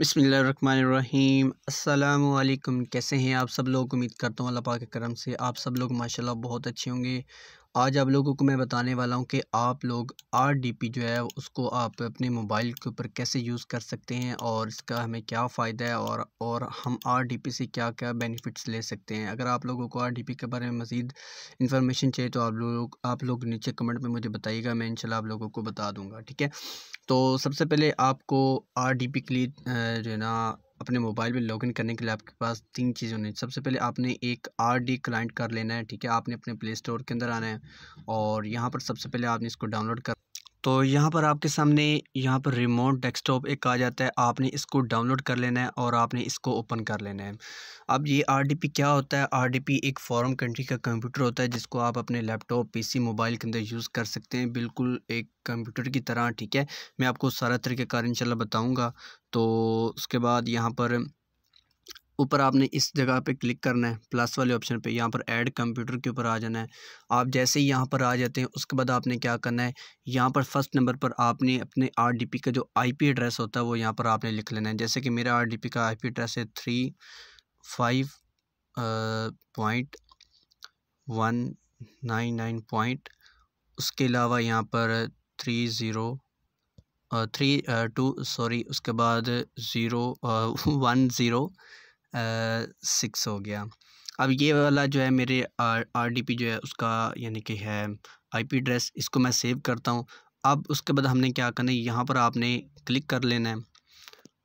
बसमीम् अल्लाम कैसे हैं आप सब लोग उम्मीद करता हूँ अल्लाह पाक के करम से आप सब लोग माशाल्लाह बहुत अच्छे होंगे आज आप लोगों को मैं बताने वाला हूँ कि आप लोग आर डी पी जो है उसको आप अपने मोबाइल के ऊपर कैसे यूज़ कर सकते हैं और इसका हमें क्या फ़ायदा है और और हम आर डी पी से क्या क्या बेनिफिट्स ले सकते हैं अगर आप लोगों को आर डी पी के बारे में मज़ीद इन्फॉर्मेशन चाहिए तो आप लोग आप लोग नीचे कमेंट में मुझे बताइएगा मैं इनशाला आप लोगों को बता दूँगा ठीक है तो सबसे पहले आपको आर डी पी के लिए जो है ना अपने मोबाइल में लॉगिन करने के लिए आपके पास तीन चीज़ें होनी सबसे पहले आपने एक आर डी क्लाइंट कर लेना है ठीक है आपने अपने प्ले स्टोर के अंदर आना है और यहाँ पर सबसे पहले आपने इसको डाउनलोड कर तो यहाँ पर आपके सामने यहाँ पर रिमोट डेस्कटॉप एक आ जाता है आपने इसको डाउनलोड कर लेना है और आपने इसको ओपन कर लेना है अब ये आरडीपी क्या होता है आरडीपी एक फॉरेन कंट्री का कंप्यूटर होता है जिसको आप अपने लैपटॉप पीसी मोबाइल के अंदर यूज़ कर सकते हैं बिल्कुल एक कंप्यूटर की तरह ठीक है मैं आपको सारा तरीके कार इंशाल्लाह बताऊँगा तो उसके बाद यहाँ पर ऊपर आपने इस जगह पे क्लिक करना है प्लस वाले ऑप्शन पे यहाँ पर ऐड कंप्यूटर के ऊपर आ जाना है आप जैसे ही यहाँ पर आ जाते हैं उसके बाद आपने क्या करना है यहाँ पर फर्स्ट नंबर पर आपने अपने आरडीपी का जो आईपी एड्रेस होता है वो यहाँ पर आपने लिख लेना है जैसे कि मेरा आरडीपी का आईपी एड्रेस है three five point one nine nine point उसके अलावा यहाँ पर three zero three two sorry उसके बाद ज़ीरो वन ज़ीरो सिक्स हो गया अब ये वाला जो है मेरे आर आर डी पी जो है उसका यानी कि है आई पी एड्रेस इसको मैं सेव करता हूँ अब उसके बाद हमने क्या करना है यहाँ पर आपने क्लिक कर लेना है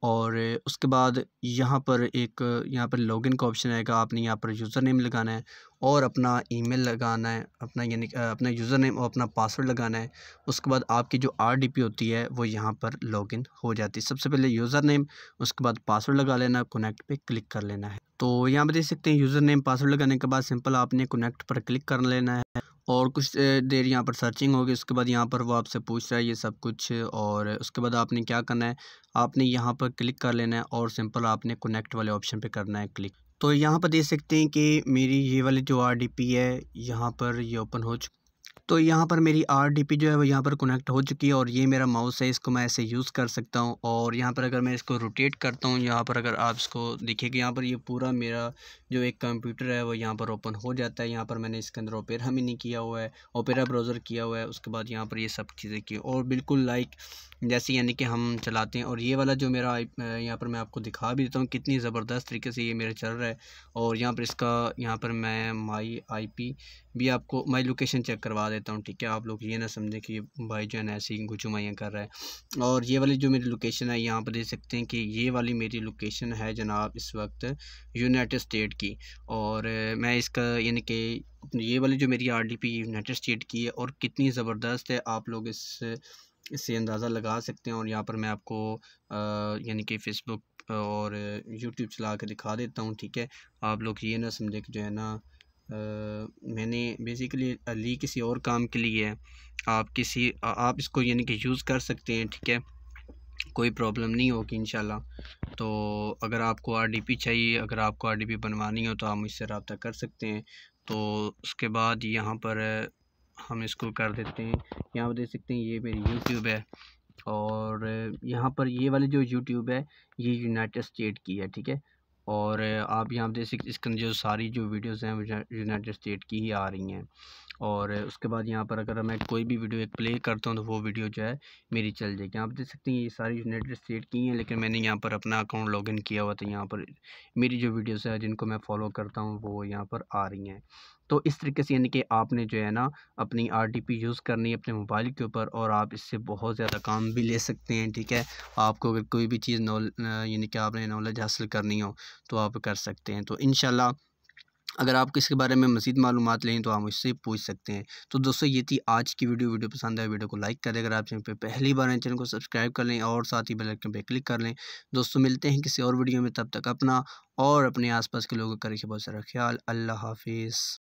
और उसके बाद यहाँ पर एक यहाँ पर लॉगिन का ऑप्शन आएगा आपने यहाँ पर यूज़र नेम लगाना है और अपना ईमेल लगाना है अपना यानी अपना यूज़र नेम और अपना पासवर्ड लगाना है उसके बाद आपकी जो आरडीपी होती है वो यहाँ पर लॉगिन हो जाती है सबसे पहले यूज़र नेम उसके बाद पासवर्ड लगा लेना कनेक्ट पे क्लिक कर लेना है तो यहाँ पर देख सकते हैं यूज़र नेम पासवर्ड लगाने के बाद सिंपल आपने कनेक्ट पर क्लिक कर लेना है और कुछ देर यहाँ पर सर्चिंग होगी उसके बाद यहाँ पर वो आपसे पूछ रहा है ये सब कुछ और उसके बाद आपने क्या करना है आपने यहाँ पर क्लिक कर लेना है और सिंपल आपने कनेक्ट वाले ऑप्शन पर करना है क्लिक तो यहाँ पर देख सकते हैं कि मेरी ये वाली जो आर है यहाँ पर ये ओपन हो चुकी तो यहाँ पर मेरी आर डी पी जो है वो यहाँ पर कनेक्ट हो चुकी है और ये मेरा माउस है इसको मैं ऐसे यूज़ कर सकता हूँ और यहाँ पर अगर मैं इसको रोटेट करता हूँ यहाँ पर अगर आप इसको देखिएगा यहाँ पर ये पूरा मेरा जो एक कंप्यूटर है वो यहाँ पर ओपन हो जाता है यहाँ पर मैंने इसके अंदर ओपेरा हमें नहीं किया हुआ है ओपेरा ब्राउज़र किया हुआ है उसके बाद यहाँ पर ये सब चीज़ें की और बिल्कुल लाइक जैसे यानी कि हम चलाते हैं और ये वाला जो मेरा यहाँ पर मैं आपको दिखा भी देता हूँ कितनी ज़बरदस्त तरीके से ये मेरा चल रहा है और यहाँ पर इसका यहाँ पर मैं माई आई पी भी आपको माई लोकेशन चेक करवा देता हूँ ठीक है आप लोग ये ना समझें कि भाई जान ऐसी गुचुमाइयाँ कर रहा है और ये वाली जो मेरी लोकेशन है यहाँ पर देख सकते हैं कि ये वाली मेरी लोकेशन है जनाब इस वक्त यूनाइट स्टेट की और मैं इसका यानी कि ये वाली जो मेरी R D P United State की है और कितनी ज़बरदस्त है आप लोग इस इससे अंदाज़ा लगा सकते हैं और यहाँ पर मैं आपको यानी कि फ़ेसबुक और यूट्यूब चला के दिखा देता हूँ ठीक है आप लोग ये ना समझे कि जो है ना मैंने बेसिकली ली किसी और काम के लिए है आप किसी आप इसको यानी कि यूज़ कर सकते हैं ठीक है कोई प्रॉब्लम नहीं होगी इन तो अगर आपको आर डी पी चाहिए अगर आपको आर डी पी बनवानी हो तो आप मुझसे रबता कर सकते हैं तो उसके बाद यहाँ पर हम इसको कर देते हैं यहाँ पर देख सकते हैं ये मेरी यूट्यूब है और यहाँ पर ये वाली जो यूट्यूब है ये यूनाइटेड स्टेट की है ठीक है और आप यहाँ देख सकते इसके अंदर जो सारी जो वीडियोस हैं यूनाइटेड स्टेट की ही आ रही हैं और उसके बाद यहाँ पर अगर मैं कोई भी वीडियो एक प्ले करता हूँ तो वो वीडियो जो है मेरी चल जाएगी आप देख सकते हैं ये सारी यूनाइटेड स्टेट की हैं लेकिन मैंने यहाँ पर अपना अकाउंट लॉगिन किया हुआ था यहाँ पर मेरी जो वीडियोज़ हैं जिनको मैं फॉलो करता हूँ वो यहाँ पर आ रही हैं तो इस तरीके से यानी कि आपने जो है ना अपनी आरटीपी यूज़ करनी है अपने मोबाइल के ऊपर और आप इससे बहुत ज़्यादा काम भी ले सकते हैं ठीक है आपको अगर कोई भी चीज़ नॉल यानी कि आपने नॉलेज हासिल करनी हो तो आप कर सकते हैं तो इन अगर आप इसके बारे में मजीद मालूम लें तो आप मुझसे पूछ सकते हैं तो दोस्तों ये थी आज की वीडियो वीडियो पसंद आए वीडियो को लाइक करें अगर आप चैनल पर पहली बार हैं चैनल को सब्सक्राइब कर लें और साथ ही बेल आइकन पर क्लिक कर लें दोस्तों मिलते हैं किसी और वीडियो में तब तक अपना और अपने आसपास के लोगों का रखिए बहुत सारा ख्याल अल्लाह हाफिज़